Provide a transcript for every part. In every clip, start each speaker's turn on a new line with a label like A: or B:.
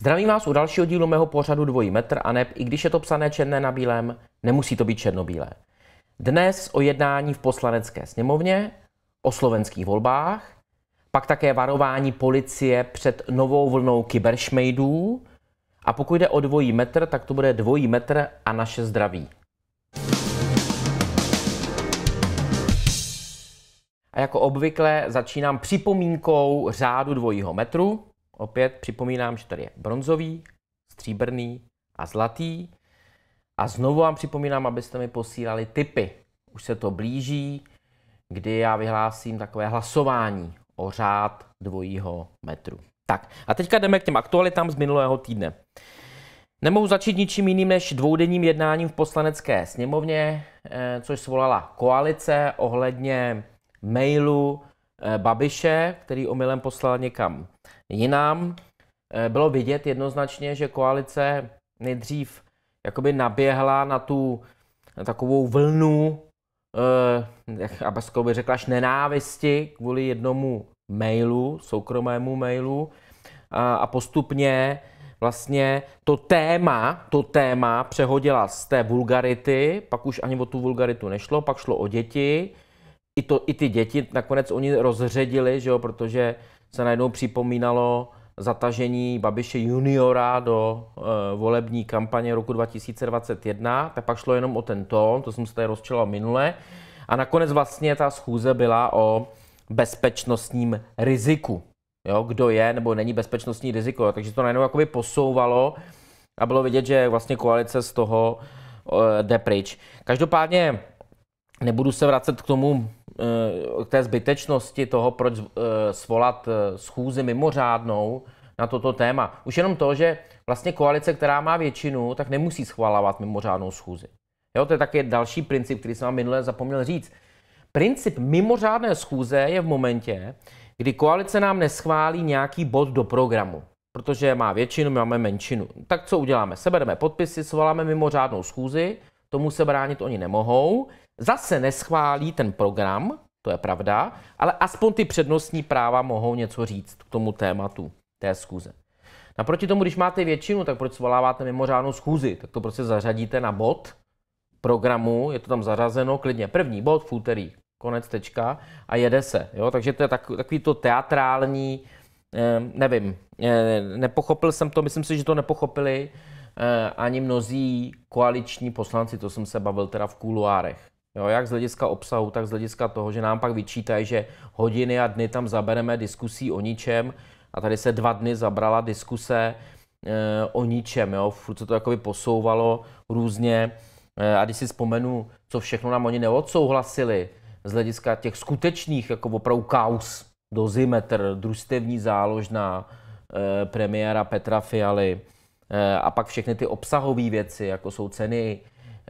A: Zdravím vás u dalšího dílu mého pořadu Dvojí metr a neb, i když je to psané černé na bílém, nemusí to být černobílé. Dnes o jednání v poslanecké sněmovně, o slovenských volbách pak také varování policie před novou vlnou kyberšmejdů a pokud jde o dvojí metr, tak to bude dvojí metr a naše zdraví. A jako obvykle začínám připomínkou řádu dvojího metru. Opět připomínám, že tady je bronzový, stříbrný a zlatý. A znovu vám připomínám, abyste mi posílali tipy. Už se to blíží, kdy já vyhlásím takové hlasování o řád dvojího metru. Tak a teďka jdeme k těm aktualitám z minulého týdne. Nemohu začít ničím jiným než dvoudenním jednáním v poslanecké sněmovně, eh, což svolala koalice ohledně mailu eh, Babiše, který omylem poslal někam jinam. Eh, bylo vidět jednoznačně, že koalice nejdřív jakoby naběhla na tu na takovou vlnu eh, Abaskou by řekla, až nenávisti kvůli jednomu mailu, soukromému mailu a, a postupně vlastně to téma, to téma přehodila z té vulgarity, pak už ani o tu vulgaritu nešlo, pak šlo o děti, i, to, i ty děti nakonec oni rozředili, že jo, protože se najednou připomínalo zatažení Babiše juniora do e, volební kampaně roku 2021, tak pak šlo jenom o ten tón, to jsem se tady rozčelal minule. A nakonec vlastně ta schůze byla o bezpečnostním riziku. Jo, kdo je nebo není bezpečnostní riziko. Jo, takže to najednou jakoby posouvalo a bylo vidět, že vlastně koalice z toho e, jde pryč. Každopádně nebudu se vracet k tomu k eh, té zbytečnosti toho, proč eh, svolat eh, schůzi mimořádnou na toto téma. Už jenom to, že vlastně koalice, která má většinu, tak nemusí schvalovat mimořádnou schůzi. Jo, to je taky další princip, který jsem vám minule zapomněl říct. Princip mimořádné schůze je v momentě, kdy koalice nám neschválí nějaký bod do programu, protože má většinu, my máme menšinu. Tak co uděláme? Sebereme podpisy, svoláme mimořádnou schůzi, tomu se bránit oni nemohou zase neschválí ten program, to je pravda, ale aspoň ty přednostní práva mohou něco říct k tomu tématu té schůze. Naproti tomu, když máte většinu, tak proč zvoláváte mimořádnou schůzi? Tak to prostě zařadíte na bod programu, je to tam zařazeno, klidně první bod v úterý, konec tečka a jede se. Jo? Takže to je tak, takový to teatrální, eh, nevím, eh, nepochopil jsem to, myslím si, že to nepochopili eh, ani mnozí koaliční poslanci, to jsem se bavil teda v kuluárech. Jo, jak z hlediska obsahu, tak z hlediska toho, že nám pak vyčítají, že hodiny a dny tam zabereme diskusí o ničem a tady se dva dny zabrala diskuse e, o ničem. Jo. Furt se to jakoby posouvalo různě e, a když si vzpomenu, co všechno nám oni neodsouhlasili z hlediska těch skutečných jako opravdu kaus, dozimetr, družstevní záložná, e, premiéra Petra Fialy e, a pak všechny ty obsahové věci, jako jsou ceny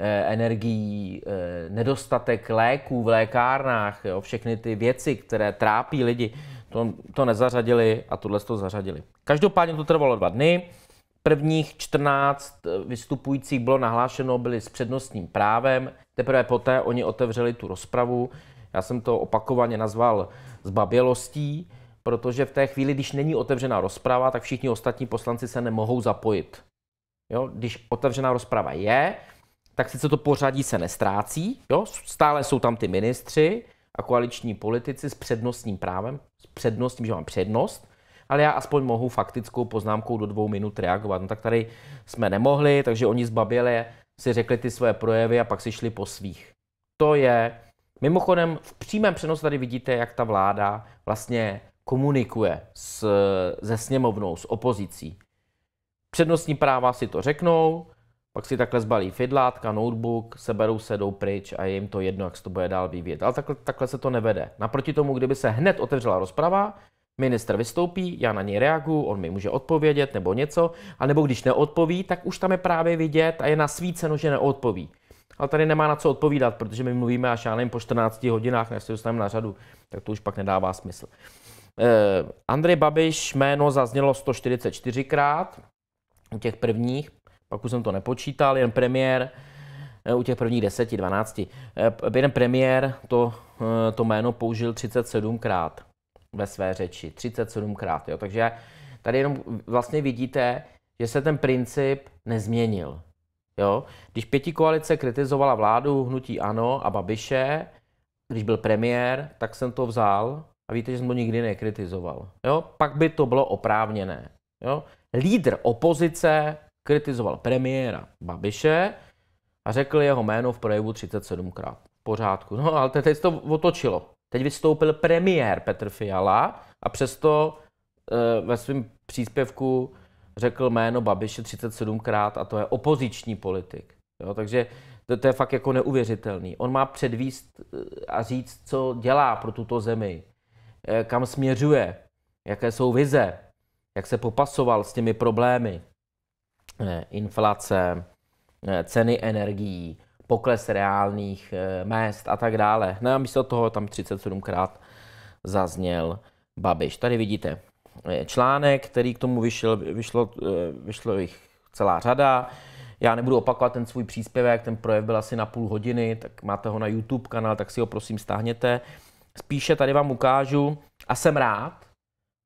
A: Eh, energií, eh, nedostatek léků v lékárnách, jo, všechny ty věci, které trápí lidi, to, to nezařadili a tohle to zařadili. Každopádně to trvalo dva dny. Prvních 14 eh, vystupujících bylo nahlášeno, byli s přednostním právem. Teprve poté oni otevřeli tu rozpravu. Já jsem to opakovaně nazval zbabělostí, protože v té chvíli, když není otevřená rozprava, tak všichni ostatní poslanci se nemohou zapojit. Jo? Když otevřená rozprava je, tak sice to pořadí se nestrácí, jo? stále jsou tam ty ministři a koaliční politici s přednostním právem, s přednostním, že mám přednost, ale já aspoň mohu faktickou poznámkou do dvou minut reagovat. No tak tady jsme nemohli, takže oni zbaběle si řekli ty své projevy a pak si šli po svých. To je, mimochodem v přímém přenosu tady vidíte, jak ta vláda vlastně komunikuje s, se sněmovnou, s opozicí. Přednostní práva si to řeknou, pak si takhle zbalí fidlátka, notebook, seberou se, jdou pryč a je jim to jedno, jak se to bude dál vyvíjet. Ale takhle, takhle se to nevede. Naproti tomu, kdyby se hned otevřela rozprava, minister vystoupí, já na něj reaguju, on mi může odpovědět nebo něco, a nebo když neodpoví, tak už tam je právě vidět a je na nasvíceno, že neodpoví. Ale tady nemá na co odpovídat, protože my mluvíme až já nevím, po 14 hodinách, než se dostaneme na řadu, tak to už pak nedává smysl. Eh, Andrej Babiš jméno zaznělo 144krát u těch prvních, pak už jsem to nepočítal, jen premiér eh, u těch prvních 10, 12. Jeden premiér to, eh, to jméno použil 37krát ve své řeči. 37krát, jo. Takže tady jenom vlastně vidíte, že se ten princip nezměnil. Jo? Když pěti koalice kritizovala vládu hnutí ANO a Babiše, když byl premiér, tak jsem to vzal a víte, že jsem to nikdy nekritizoval. Jo? Pak by to bylo oprávněné. Jo? Lídr opozice kritizoval premiéra Babiše a řekl jeho jméno v projevu 37krát. pořádku. No ale teď to otočilo. Teď vystoupil premiér Petr Fiala a přesto e, ve svém příspěvku řekl jméno Babiše 37krát a to je opoziční politik. Jo, takže to, to je fakt jako neuvěřitelný. On má předvíst eh, a říct, co dělá pro tuto zemi, eh, kam směřuje, jaké jsou vize, jak se popasoval s těmi problémy inflace, ceny energií, pokles reálných eh, mest a tak dále. No a místo toho tam 37krát zazněl Babiš. Tady vidíte eh, článek, který k tomu vyšel, vyšlo, eh, vyšlo jich celá řada. Já nebudu opakovat ten svůj příspěvek, ten projev byl asi na půl hodiny, tak máte ho na YouTube kanál, tak si ho prosím stáhněte. Spíše tady vám ukážu a jsem rád,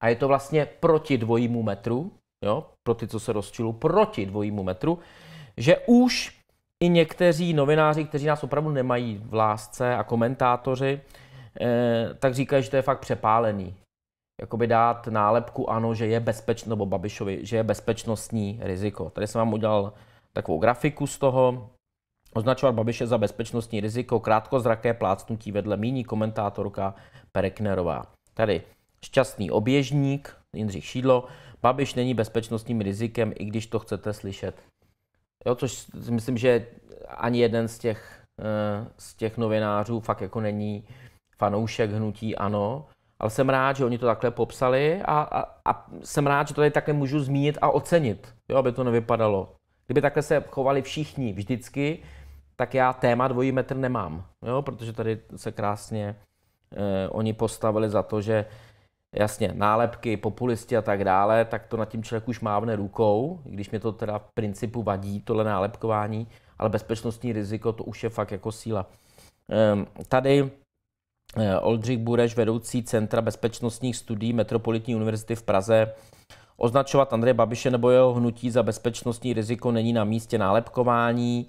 A: a je to vlastně proti dvojímu metru, jo, pro ty, co se rozčilou proti dvojímu metru, že už i někteří novináři, kteří nás opravdu nemají v lásce a komentátoři, eh, tak říkají, že to je fakt přepálený. Jakoby dát nálepku ano, že je bezpečný, nebo Babišovi, že je bezpečnostní riziko. Tady jsem vám udělal takovou grafiku z toho, Označovat Babiše za bezpečnostní riziko, krátkozraké plácnutí vedle míní komentátorka Pereknerová. Tady šťastný oběžník Jindřich Šídlo Babiš není bezpečnostním rizikem, i když to chcete slyšet. Jo, což myslím, že ani jeden z těch, eh, z těch novinářů fakt jako není fanoušek hnutí ano, ale jsem rád, že oni to takhle popsali a, a, a jsem rád, že to tady také můžu zmínit a ocenit, jo, aby to nevypadalo. Kdyby takhle se chovali všichni vždycky, tak já téma dvojí metr nemám, jo, protože tady se krásně eh, oni postavili za to, že jasně, nálepky, populisti a tak dále, tak to nad tím člověk už mávne rukou, když mě to teda v principu vadí, tohle nálepkování, ale bezpečnostní riziko to už je fakt jako síla. Ehm, tady eh, Oldřich Bureš, vedoucí Centra bezpečnostních studií Metropolitní univerzity v Praze, označovat Andreje Babiše nebo jeho hnutí za bezpečnostní riziko není na místě nálepkování,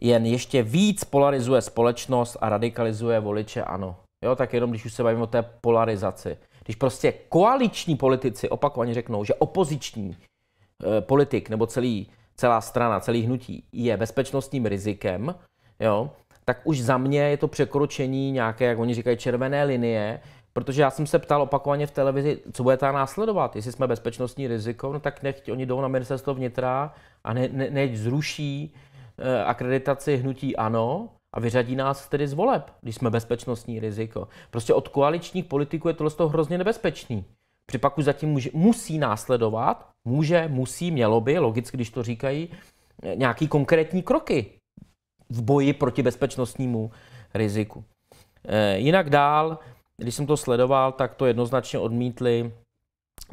A: jen ještě víc polarizuje společnost a radikalizuje voliče ano. Jo, tak jenom když už se bavíme o té polarizaci. Když prostě koaliční politici opakovaně řeknou, že opoziční e, politik nebo celý, celá strana, celý hnutí je bezpečnostním rizikem, jo, tak už za mě je to překročení nějaké, jak oni říkají, červené linie, protože já jsem se ptal opakovaně v televizi, co bude ta následovat, jestli jsme bezpečnostní riziko, no tak nechť oni jdou na ministerstvo vnitra a ne, ne, nechť zruší e, akreditaci hnutí ANO, a vyřadí nás tedy z voleb, když jsme bezpečnostní riziko. Prostě od koaličních politiků je tohle z toho hrozně nebezpečný. Připaku zatím může, musí následovat, může, musí, mělo by, logicky, když to říkají, eh, nějaký konkrétní kroky v boji proti bezpečnostnímu riziku. E, jinak dál, když jsem to sledoval, tak to jednoznačně odmítli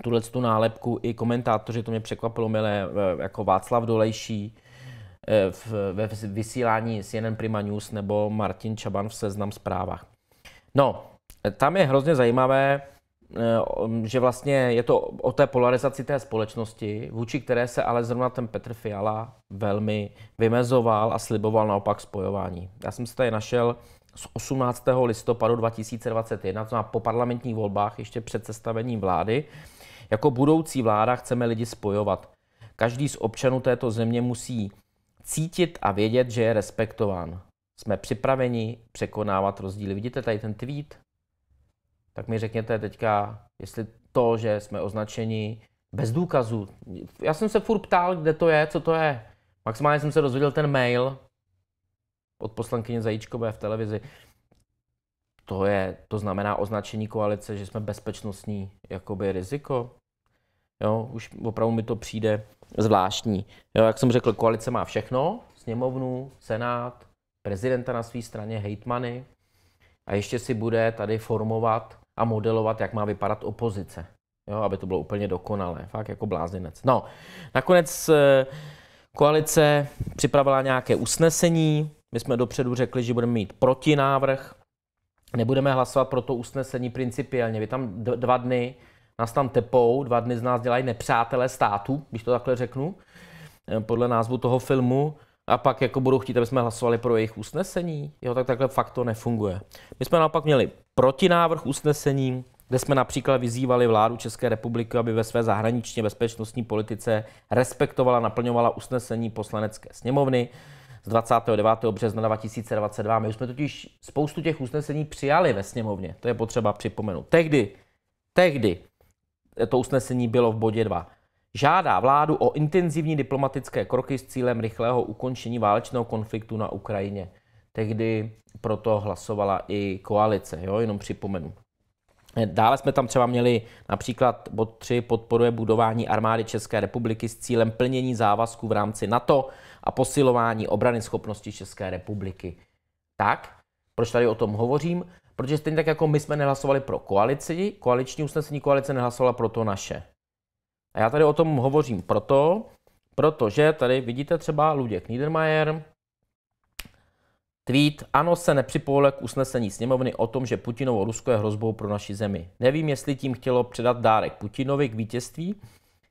A: tuhle tu nálepku i komentátoři, to mě překvapilo, milé, eh, jako Václav Dolejší, Eh, v, ve vysílání CNN Prima News nebo Martin Čaban v Seznam zprávách. No, eh, tam je hrozně zajímavé, eh, že vlastně je to o té polarizaci té společnosti, vůči které se ale zrovna ten Petr Fiala velmi vymezoval a sliboval naopak spojování. Já jsem se tady našel z 18. listopadu 2021, to znamená po parlamentních volbách, ještě před sestavením vlády. Jako budoucí vláda chceme lidi spojovat. Každý z občanů této země musí cítit a vědět, že je respektován. Jsme připraveni překonávat rozdíly. Vidíte tady ten tweet? Tak mi řekněte teďka, jestli to, že jsme označeni bez důkazů. Já jsem se furt ptal, kde to je, co to je. Maximálně jsem se dozvěděl ten mail od poslankyně Zajíčkové v televizi. To, je, to znamená označení koalice, že jsme bezpečnostní jakoby riziko. Jo, už opravdu mi to přijde zvláštní. Jo, jak jsem řekl, koalice má všechno, sněmovnu, senát, prezidenta na své straně, hejtmany a ještě si bude tady formovat a modelovat, jak má vypadat opozice. Jo, aby to bylo úplně dokonalé, fakt jako blázinec. No, nakonec eh, koalice připravila nějaké usnesení, my jsme dopředu řekli, že budeme mít protinávrh, nebudeme hlasovat pro to usnesení principiálně. Vy tam dva dny nás tam tepou, dva dny z nás dělají nepřátelé státu, když to takhle řeknu, eh, podle názvu toho filmu, a pak jako budou chtít, aby jsme hlasovali pro jejich usnesení. Jo, tak takhle fakt to nefunguje. My jsme naopak měli protinávrh usnesení, kde jsme například vyzývali vládu České republiky, aby ve své zahraničně bezpečnostní politice respektovala, naplňovala usnesení poslanecké sněmovny z 29. března 2022. My už jsme totiž spoustu těch usnesení přijali ve sněmovně, to je potřeba připomenout. Tehdy, tehdy to usnesení bylo v bodě 2. Žádá vládu o intenzivní diplomatické kroky s cílem rychlého ukončení válečného konfliktu na Ukrajině. Tehdy proto hlasovala i koalice, jo? jenom připomenu. Dále jsme tam třeba měli například bod 3 podporuje budování armády České republiky s cílem plnění závazků v rámci NATO a posilování obrany schopnosti České republiky. Tak, proč tady o tom hovořím? Protože stejně tak jako my jsme nehlasovali pro koalici, koaliční usnesení koalice nehlasovala pro to naše. A já tady o tom hovořím proto, protože tady vidíte třeba Luděk Niedermayer, Tweet, ano se nepřipojilo k usnesení sněmovny o tom, že Putinovo Rusko je hrozbou pro naši zemi. Nevím, jestli tím chtělo předat dárek Putinovi k vítězství,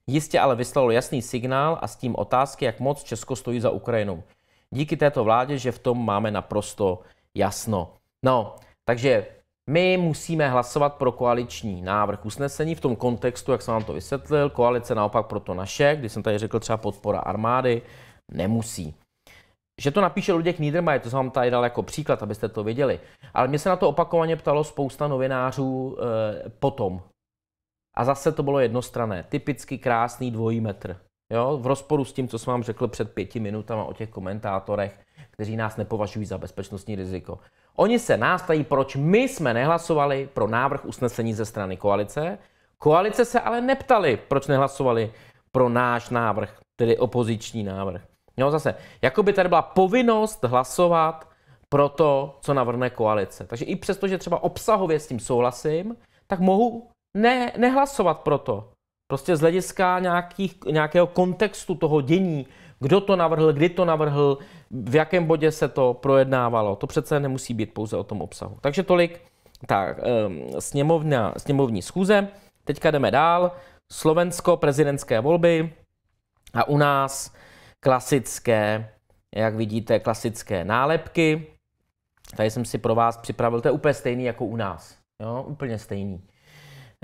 A: jistě ale vyslalo jasný signál a s tím otázky, jak moc Česko stojí za Ukrajinou. Díky této vládě, že v tom máme naprosto jasno. No, takže my musíme hlasovat pro koaliční návrh usnesení v tom kontextu, jak jsem vám to vysvětlil. Koalice naopak pro to naše, když jsem tady řekl třeba podpora armády, nemusí. Že to napíše Luděk Niedermayer, to jsem vám tady dal jako příklad, abyste to věděli. Ale mě se na to opakovaně ptalo spousta novinářů e, potom. A zase to bylo jednostrané. Typicky krásný dvojí metr. Jo? V rozporu s tím, co jsem vám řekl před pěti minutami o těch komentátorech, kteří nás nepovažují za bezpečnostní riziko. Oni se nás tají, proč my jsme nehlasovali pro návrh usnesení ze strany koalice. Koalice se ale neptali, proč nehlasovali pro náš návrh, tedy opoziční návrh. No zase, jako by tady byla povinnost hlasovat pro to, co navrhne koalice. Takže i přesto, že třeba obsahově s tím souhlasím, tak mohu ne, nehlasovat pro to. Prostě z hlediska nějakých, nějakého kontextu toho dění, kdo to navrhl, kdy to navrhl, v jakém bodě se to projednávalo. To přece nemusí být pouze o tom obsahu. Takže tolik ta ehm, sněmovna, sněmovní schůze. Teďka jdeme dál. Slovensko, prezidentské volby a u nás klasické, jak vidíte, klasické nálepky. Tady jsem si pro vás připravil, to je úplně stejný jako u nás. Jo, úplně stejný.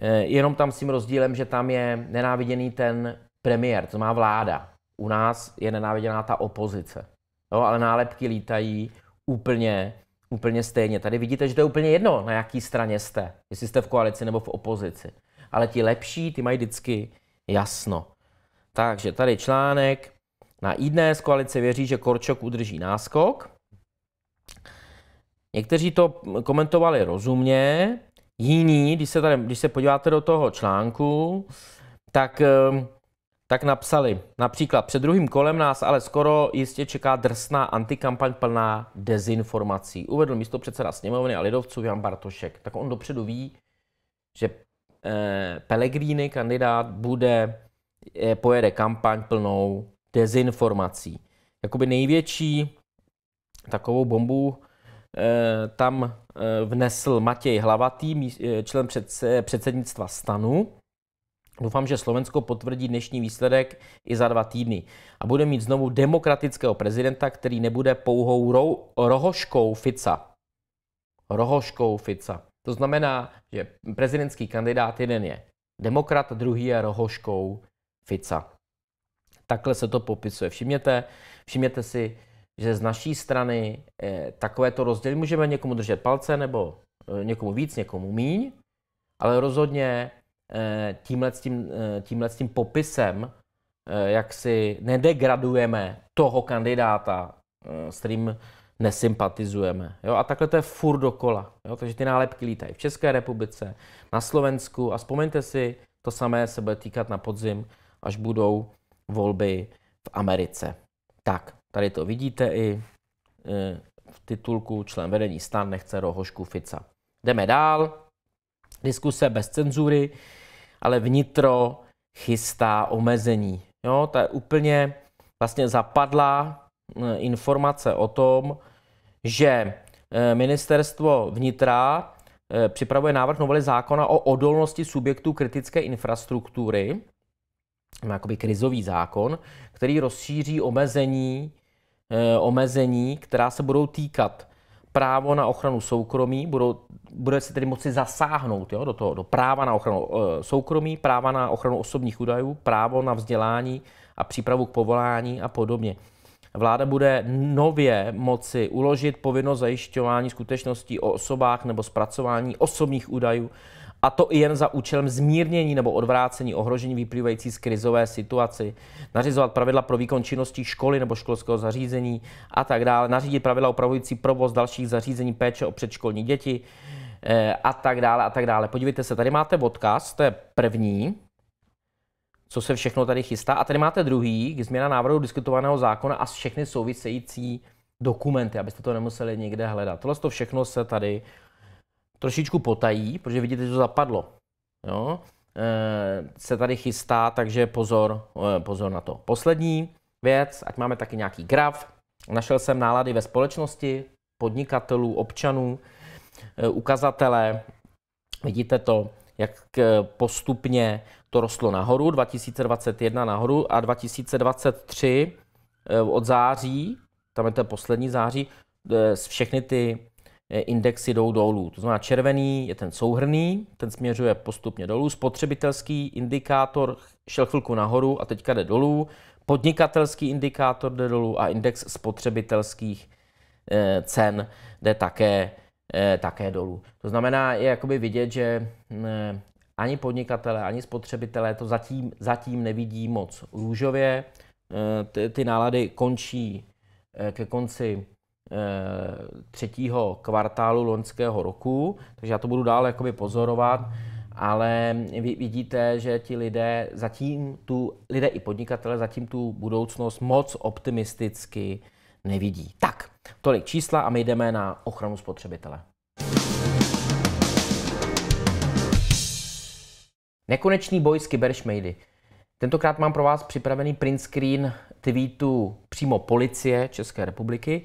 A: Eh, jenom tam s tím rozdílem, že tam je nenáviděný ten premiér, to má vláda u nás je nenáviděná ta opozice. Jo, ale nálepky lítají úplně, úplně stejně. Tady vidíte, že to je úplně jedno, na jaký straně jste, jestli jste v koalici nebo v opozici. Ale ti lepší, ty mají vždycky jasno. Takže tady článek. Na z koalice věří, že Korčok udrží náskok. Někteří to komentovali rozumně, jiní, když se, tady, když se podíváte do toho článku, tak um, tak napsali například před druhým kolem nás ale skoro jistě čeká drsná antikampaň plná dezinformací. Uvedl místo předseda sněmovny a lidovců Jan Bartošek. Tak on dopředu ví, že eh, Pelegrini kandidát, bude, eh, pojede kampaň plnou dezinformací. Jakoby největší takovou bombu eh, tam eh, vnesl Matěj Hlavatý, eh, člen předse, předsednictva stanu, Doufám, že Slovensko potvrdí dnešní výsledek i za dva týdny a bude mít znovu demokratického prezidenta, který nebude pouhou ro- rohoškou Fica. Rohoškou Fica. To znamená, že prezidentský kandidát jeden je demokrat, druhý je rohoškou Fica. Takhle se to popisuje. Všimněte, všimněte si, že z naší strany eh, takovéto rozdělení můžeme někomu držet palce nebo eh, někomu víc, někomu míň, ale rozhodně Eh, tímhle tím, eh, tímhle tím popisem, eh, jak si nedegradujeme toho kandidáta, s kterým nesympatizujeme. Jo? A takhle to je furt dokola. Jo? Takže ty nálepky lítají v České republice, na Slovensku a vzpomeňte si, to samé se bude týkat na podzim, až budou volby v Americe. Tak, tady to vidíte i v titulku člen vedení stan nechce rohošku Fica. Jdeme dál diskuse bez cenzury, ale vnitro chystá omezení. Jo, to je úplně vlastně zapadla eh, informace o tom, že eh, ministerstvo vnitra eh, připravuje návrh novely zákona o odolnosti subjektů kritické infrastruktury, jakoby krizový zákon, který rozšíří omezení, omezení, která se budou týkat právo na ochranu soukromí, budou, bude se tedy moci zasáhnout jo, do, toho, do práva na ochranu eh, soukromí, práva na ochranu osobních údajů, právo na vzdělání a přípravu k povolání a podobně. Vláda bude nově moci uložit povinnost zajišťování skutečností o osobách nebo zpracování osobních údajů a to i jen za účelem zmírnění nebo odvrácení ohrožení vyplývající z krizové situaci, nařizovat pravidla pro výkon činností školy nebo školského zařízení a tak dále, nařídit pravidla upravující provoz dalších zařízení péče o předškolní děti eh, a tak dále a tak dále. Podívejte se, tady máte odkaz, to je první, co se všechno tady chystá. A tady máte druhý, změna návrhu diskutovaného zákona a všechny související dokumenty, abyste to nemuseli někde hledat. Tohle to všechno se tady trošičku potají, protože vidíte, že to zapadlo. Jo? Eh, se tady chystá, takže pozor, eh, pozor na to. Poslední věc, ať máme taky nějaký graf. Našel jsem nálady ve společnosti, podnikatelů, občanů, eh, ukazatele. Vidíte to, jak postupně to rostlo nahoru, 2021 nahoru a 2023 od září, tam je to poslední září, všechny ty Eh, indexy jdou dolů. To znamená, červený je ten souhrný, ten směřuje postupně dolů, spotřebitelský indikátor šel chvilku nahoru a teďka jde dolů, podnikatelský indikátor jde dolů a index spotřebitelských eh, cen jde také, eh, také dolů. To znamená, je jakoby vidět, že mm, ani podnikatele, ani spotřebitelé to zatím, zatím nevidí moc růžově. Ty, ty nálady končí ke konci Eh, třetího kvartálu loňského roku, takže já to budu dál jakoby pozorovat, ale vy vidíte, že ti lidé zatím tu, lidé i podnikatele zatím tu budoucnost moc optimisticky nevidí. Tak, tolik čísla a my jdeme na ochranu spotřebitele. Nekonečný boj s kyberšmejdy. Tentokrát mám pro vás připravený print screen tweetu přímo policie České republiky,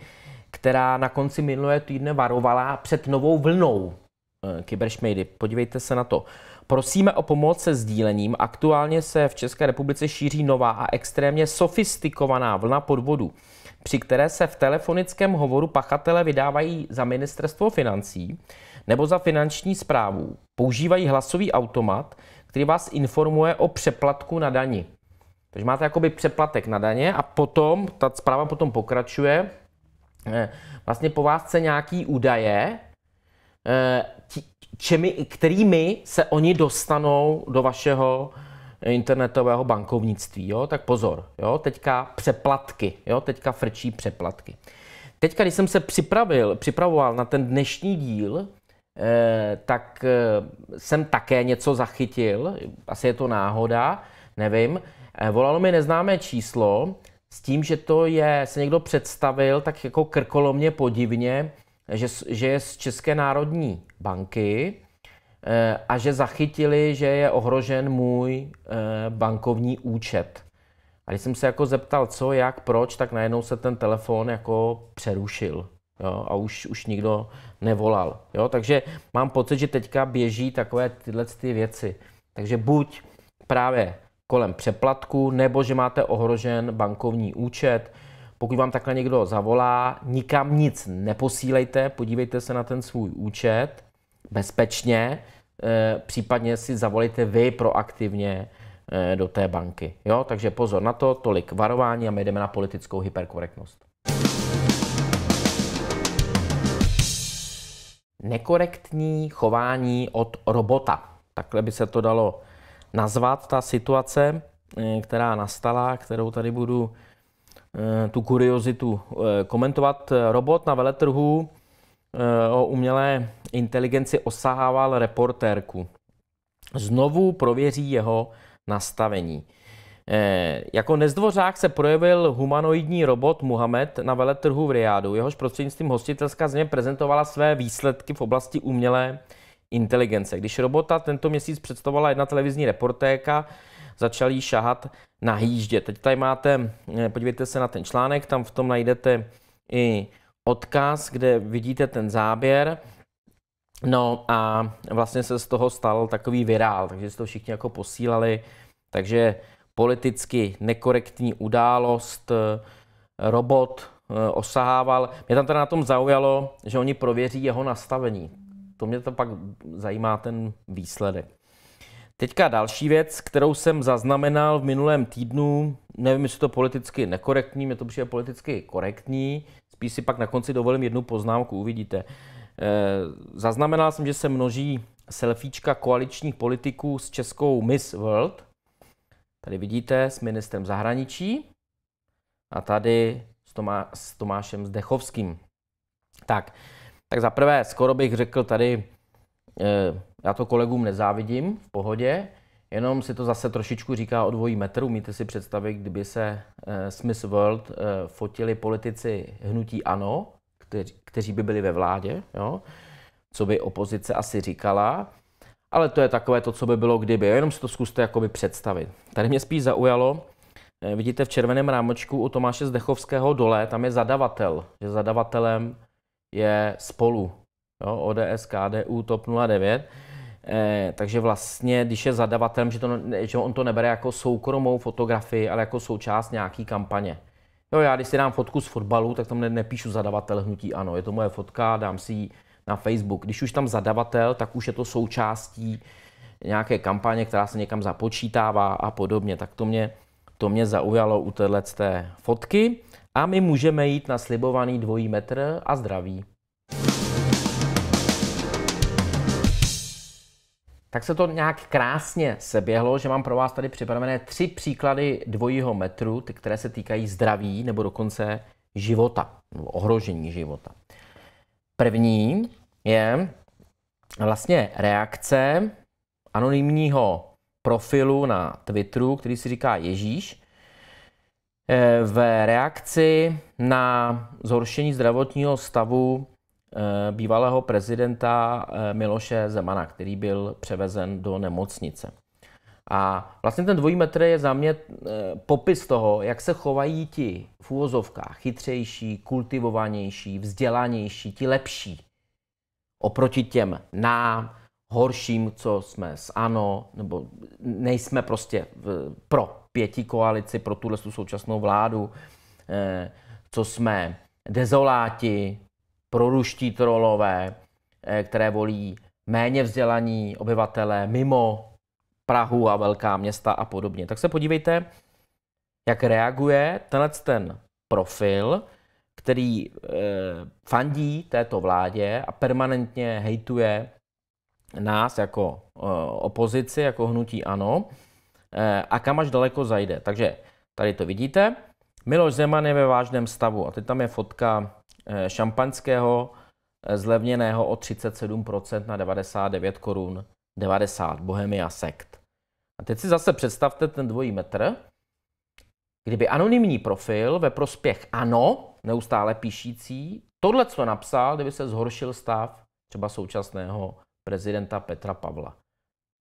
A: která na konci minulého týdne varovala před novou vlnou eh, kyberšmejdy. Podívejte se na to. Prosíme o pomoc se sdílením. Aktuálně se v České republice šíří nová a extrémně sofistikovaná vlna podvodu, při které se v telefonickém hovoru pachatele vydávají za ministerstvo financí nebo za finanční zprávu. Používají hlasový automat, který vás informuje o přeplatku na dani. Takže máte jakoby přeplatek na daně a potom, ta zpráva potom pokračuje, Eh, vlastně po vás chce nějaký údaje, eh, čemi, kterými se oni dostanou do vašeho internetového bankovnictví. Jo? Tak pozor, jo? teďka přeplatky, jo? teďka frčí přeplatky. Teďka, když jsem se připravil, připravoval na ten dnešní díl, eh, tak jsem také něco zachytil, asi je to náhoda, nevím. Volalo mi neznámé číslo s tím, že to je, se někdo představil tak jako krkolomně podivně, že, že je z České národní banky eh, a že zachytili, že je ohrožen můj eh, bankovní účet. A když jsem se jako zeptal, co, jak, proč, tak najednou se ten telefon jako přerušil. Jo, a už, už nikdo nevolal. Jo, takže mám pocit, že teďka běží takové tyhle ty věci. Takže buď právě kolem přeplatku nebo že máte ohrožen bankovní účet. Pokud vám takhle někdo zavolá, nikam nic neposílejte, podívejte se na ten svůj účet bezpečně, eh, případně si zavolejte vy proaktivně eh, do té banky. Jo? Takže pozor na to, tolik varování a my jdeme na politickou hyperkorektnost. Nekorektní chování od robota. Takhle by se to dalo nazvat ta situace, eh, která nastala, kterou tady budu eh, tu kuriozitu eh, komentovat. Robot na veletrhu o umělé inteligenci osahával reportérku. Znovu prověří jeho nastavení. Jako nezdvořák se projevil humanoidní robot Muhammed na veletrhu v Riádu. Jehož prostřednictvím hostitelská země prezentovala své výsledky v oblasti umělé inteligence. Když robota tento měsíc představovala jedna televizní reportéka, začal jí šahat na hýždě. Teď tady máte, eh, podívejte se na ten článek, tam v tom najdete i odkaz, kde vidíte ten záběr. No a vlastně se z toho stal takový virál, takže se to všichni jako posílali. Takže politicky nekorektní událost, eh, robot eh, osahával. Mě tam teda na tom zaujalo, že oni prověří jeho nastavení to mě to pak zajímá ten výsledek. Teďka další věc, kterou jsem zaznamenal v minulém týdnu, nevím, jestli to politicky nekorektní, mě to přijde politicky korektní, spíš si pak na konci dovolím jednu poznámku, uvidíte. E, zaznamenal jsem, že se množí selfiečka koaličních politiků s českou Miss World. Tady vidíte s ministrem zahraničí a tady s, Tomá- s Tomášem Zdechovským. Tak, tak za prvé, skoro bych řekl tady, eh, já to kolegům nezávidím, v pohodě, jenom si to zase trošičku říká o dvojí metru. Umíte si představit, kdyby se eh, Smith World eh, fotili politici hnutí ANO, kteři, kteří by byli ve vládě, jo? co by opozice asi říkala. Ale to je takové to, co by bylo kdyby. Jenom si to zkuste jakoby představit. Tady mě spíš zaujalo, vidíte v červeném rámočku u Tomáše Zdechovského dole, tam je zadavatel. Je zadavatelem je spolu. Jo, ODS, KDU, TOP 09. Eh, takže vlastně, když je zadavatelem, že, to, že on to nebere jako soukromou fotografii, ale jako součást nějaký kampaně. Jo, já když si dám fotku z fotbalu, tak tam ne, nepíšu zadavatel hnutí ano, je to moje fotka, dám si ji na Facebook. Když už tam zadavatel, tak už je to součástí nějaké kampaně, která se někam započítává a podobně. Tak to mě, to mě zaujalo u téhle fotky a my můžeme jít na slibovaný dvojí metr a zdraví. Tak se to nějak krásně seběhlo, že mám pro vás tady připravené tři příklady dvojího metru, ty, které se týkají zdraví nebo dokonce života, nebo ohrožení života. První je vlastně reakce anonymního profilu na Twitteru, který si říká Ježíš, Eh, v reakci na zhoršení zdravotního stavu eh, bývalého prezidenta eh, Miloše Zemana, který byl převezen do nemocnice. A vlastně ten dvojí metr je za mě popis toho, jak se chovají ti v úvozovkách chytřejší, kultivovanější, vzdělanější, ti lepší oproti těm nám, horším, co jsme s ano, nebo nejsme prostě v, pro pěti koalici pro tuhle současnou vládu, eh, co jsme dezoláti, proruští trolové, eh, které volí méně vzdělaní obyvatelé mimo Prahu a velká města a podobně. Tak se podívejte, jak reaguje tenhle ten profil, který e, fandí této vládě a permanentně hejtuje nás jako e, opozici, jako hnutí ANO. Eh, a kam až daleko zajde. Takže tady to vidíte. Miloš Zeman je ve vážném stavu a teď tam je fotka eh, šampaňského eh, zlevněného o 37% na 99 korun 90 Bohemia Sekt. A teď si zase představte ten dvojí metr, kdyby anonymní profil ve prospěch ano, neustále píšící, tohle, co napsal, kdyby se zhoršil stav třeba současného prezidenta Petra Pavla.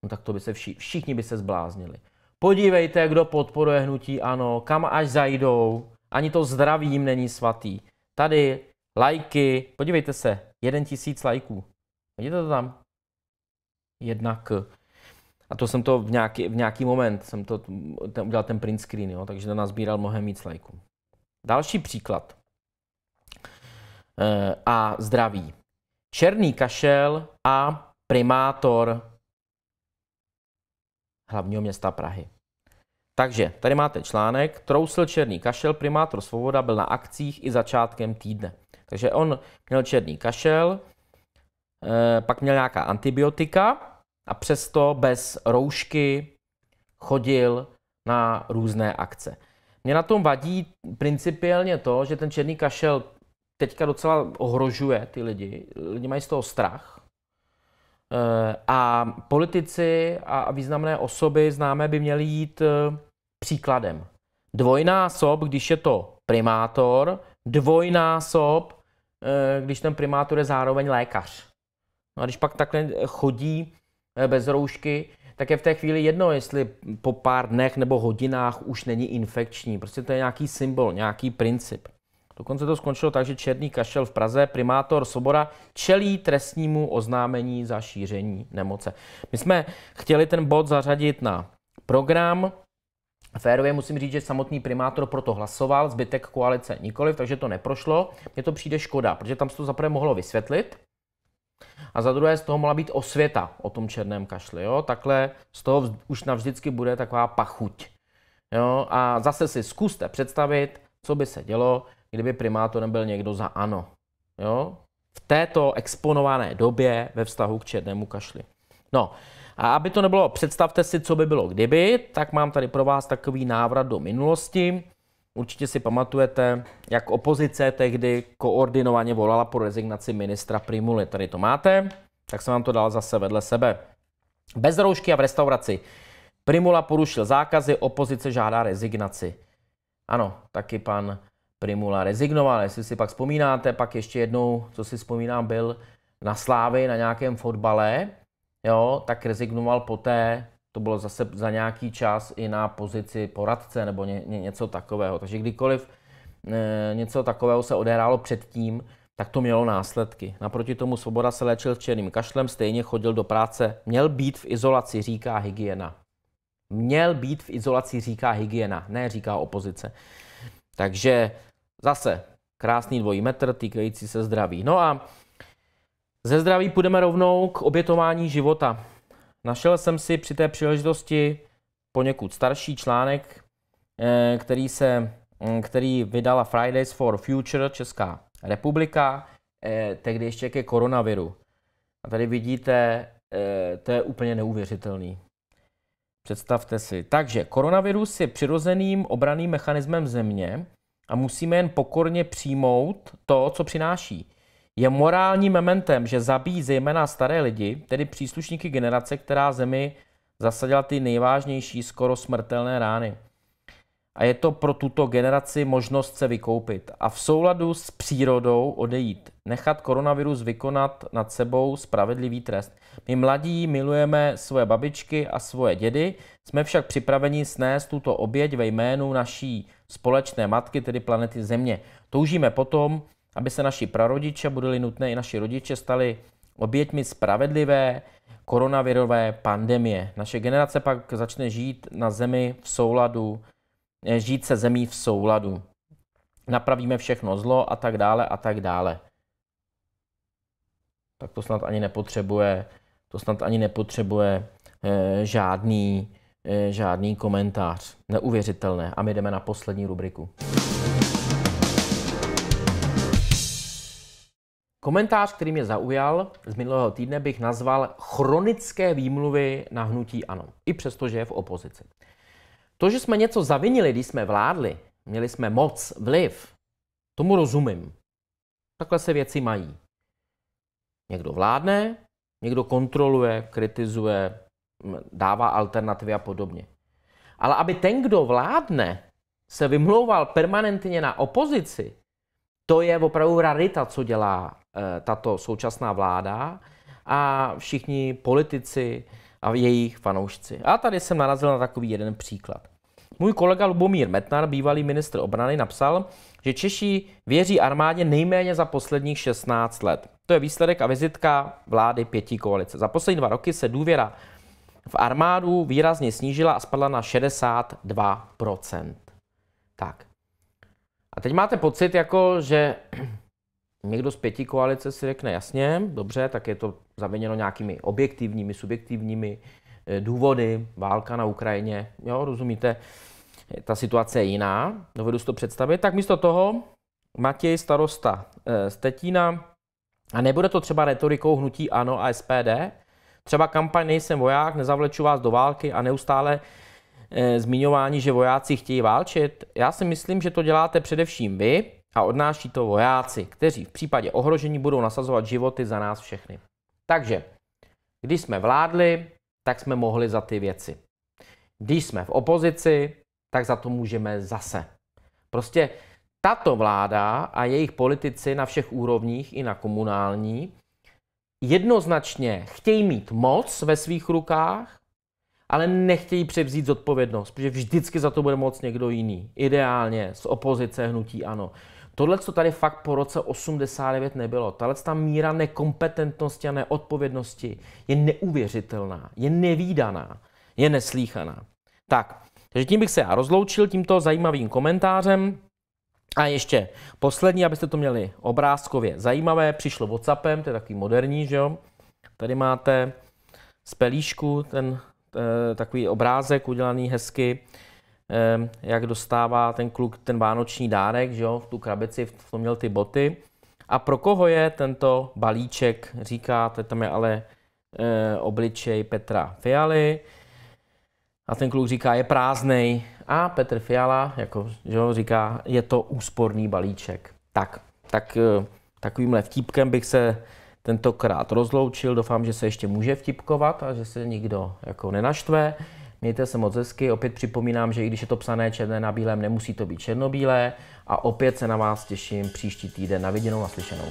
A: No tak to by se vši, všichni by se zbláznili. Podívejte, kdo podporuje hnutí ano, kam až zajdou. Ani to zdraví není svatý. Tady lajky, podívejte se, jeden tisíc lajků. Vidíte to tam? Jednak. A to jsem to v nějaký, v nějaký moment, jsem to ten, udělal ten print screen, jo, takže to nazbíral mnohem víc lajků. Další příklad. E, a zdraví. Černý kašel a primátor hlavního města Prahy. Takže tady máte článek. Trousil černý kašel, primátor Svoboda byl na akcích i začátkem týdne. Takže on měl černý kašel, eh, pak měl nějaká antibiotika a přesto bez roušky chodil na různé akce. Mě na tom vadí principiálně to, že ten černý kašel teďka docela ohrožuje ty lidi. Lidi mají z toho strach, Eh, a politici a významné osoby známé by měli jít eh, příkladem. Dvojnásob, když je to primátor, dvojnásob, eh, když ten primátor je zároveň lékař. No a když pak takhle chodí bez roušky, tak je v té chvíli jedno, jestli po pár dnech nebo hodinách už není infekční. Prostě to je nějaký symbol, nějaký princip. Dokonce to skončilo tak, že Černý kašel v Praze, primátor Sobora, čelí trestnímu oznámení za šíření nemoce. My jsme chtěli ten bod zařadit na program, Férově musím říct, že samotný primátor proto hlasoval, zbytek koalice nikoliv, takže to neprošlo. Mně to přijde škoda, protože tam se to zaprvé mohlo vysvětlit a za druhé z toho mohla být osvěta o tom černém kašli. Jo? Takhle z toho už navždycky bude taková pachuť. Jo? A zase si zkuste představit, co by se dělo, kdyby primátorem byl někdo za ANO. Jo? V této exponované době ve vztahu k černému kašli. No, a aby to nebylo, představte si, co by bylo kdyby, tak mám tady pro vás takový návrat do minulosti. Určitě si pamatujete, jak opozice tehdy koordinovaně volala po rezignaci ministra Primuly. Tady to máte, tak jsem vám to dal zase vedle sebe. Bez roušky a v restauraci. Primula porušil zákazy, opozice žádá rezignaci. Ano, taky pan Primula rezignoval. Jestli si pak vzpomínáte, pak ještě jednou, co si vzpomínám, byl na Slávy na nějakém fotbale, jo, tak rezignoval poté, to bylo zase za nějaký čas i na pozici poradce nebo ně, ně, něco takového. Takže kdykoliv e, něco takového se odehrálo předtím, tak to mělo následky. Naproti tomu Svoboda se léčil černým kašlem, stejně chodil do práce. Měl být v izolaci, říká hygiena. Měl být v izolaci, říká hygiena, ne říká opozice. Takže zase krásný dvojí metr týkající se zdraví. No a ze zdraví půjdeme rovnou k obětování života. Našel jsem si při té příležitosti poněkud starší článek, eh, který, se, mm, který vydala Fridays for Future Česká republika, eh, tehdy ještě ke koronaviru. A tady vidíte, eh, to je úplně neuvěřitelný. Představte si. Takže koronavirus je přirozeným obraným mechanismem země a musíme jen pokorně přijmout to, co přináší. Je morálním mementem, že zabíjí zejména staré lidi, tedy příslušníky generace, která zemi zasadila ty nejvážnější, skoro smrtelné rány. A je to pro tuto generaci možnost se vykoupit a v souladu s přírodou odejít nechat koronavirus vykonat nad sebou spravedlivý trest. My mladí milujeme svoje babičky a svoje dědy, jsme však připraveni snést tuto oběť ve jménu naší společné matky, tedy planety Země. Toužíme potom, aby se naši prarodiče, budeli nutné i naši rodiče, stali oběťmi spravedlivé koronavirové pandemie. Naše generace pak začne žít na zemi v souladu, eh, žít se zemí v souladu. Napravíme všechno zlo a tak dále a tak dále tak to snad ani nepotřebuje, to snad ani nepotřebuje e, žádný, e, žádný komentář. Neuvěřitelné. A my jdeme na poslední rubriku. Komentář, který mě zaujal z minulého týdne, bych nazval chronické výmluvy na hnutí ANO, i přesto, že je v opozici. To, že jsme něco zavinili, když jsme vládli, měli jsme moc, vliv, tomu rozumím. Takhle se věci mají. Někdo vládne, někdo kontroluje, kritizuje, dává alternativy a podobně. Ale aby ten, kdo vládne, se vymlouval permanentně na opozici, to je opravdu rarita, co dělá eh, tato současná vláda a všichni politici a jejich fanoušci. A tady jsem narazil na takový jeden příklad. Můj kolega Lubomír Metnar, bývalý ministr obrany, napsal, že Češi věří armádě nejméně za posledních 16 let. To je výsledek a vizitka vlády pěti koalice. Za poslední dva roky se důvěra v armádu výrazně snížila a spadla na 62%. Tak. A teď máte pocit, jako, že někdo z pěti koalice si řekne, jasně, dobře, tak je to zaviněno nějakými objektivními, subjektivními eh, důvody, válka na Ukrajině, jo, rozumíte, ta situace je jiná, dovedu si to představit, tak místo toho Matěj starosta eh, z Tetína, a nebude to třeba retorikou hnutí ANO a SPD, třeba kampaň Nejsem voják, nezavleču vás do války a neustále eh, zmiňování, že vojáci chtějí válčit. Já si myslím, že to děláte především vy a odnáší to vojáci, kteří v případě ohrožení budou nasazovat životy za nás všechny. Takže, když jsme vládli, tak jsme mohli za ty věci. Když jsme v opozici, tak za to můžeme zase. Prostě tato vláda a jejich politici na všech úrovních i na komunální jednoznačně chtějí mít moc ve svých rukách, ale nechtějí převzít zodpovědnost, protože vždycky za to bude moc někdo jiný. Ideálně z opozice hnutí ano. Tohle, co tady fakt po roce 89 nebylo, tahle ta míra nekompetentnosti a neodpovědnosti je neuvěřitelná, je nevýdaná, je neslíchaná. Tak, takže tím bych se já rozloučil tímto zajímavým komentářem. A ještě poslední, abyste to měli obrázkově zajímavé, přišlo Whatsappem, to je takový moderní, že jo. Tady máte z pelíšku ten e, takový obrázek udělaný hezky, e, jak dostává ten kluk ten vánoční dárek, že jo, v tu krabici, v tom měl ty boty. A pro koho je tento balíček, Říkáte, tam je ale e, obličej Petra Fialy, a ten kluk říká, je prázdnej. A Petr Fiala jako, že ho, říká, je to úsporný balíček. Tak, tak eh, takovýmhle vtípkem bych se tentokrát rozloučil. Doufám, že se ještě může vtipkovat a že se nikdo jako nenaštve. Mějte se moc hezky. Opět připomínám, že i když je to psané černé na bílém, nemusí to být černobílé. A opět se na vás těším příští týden. Na viděnou, a slyšenou.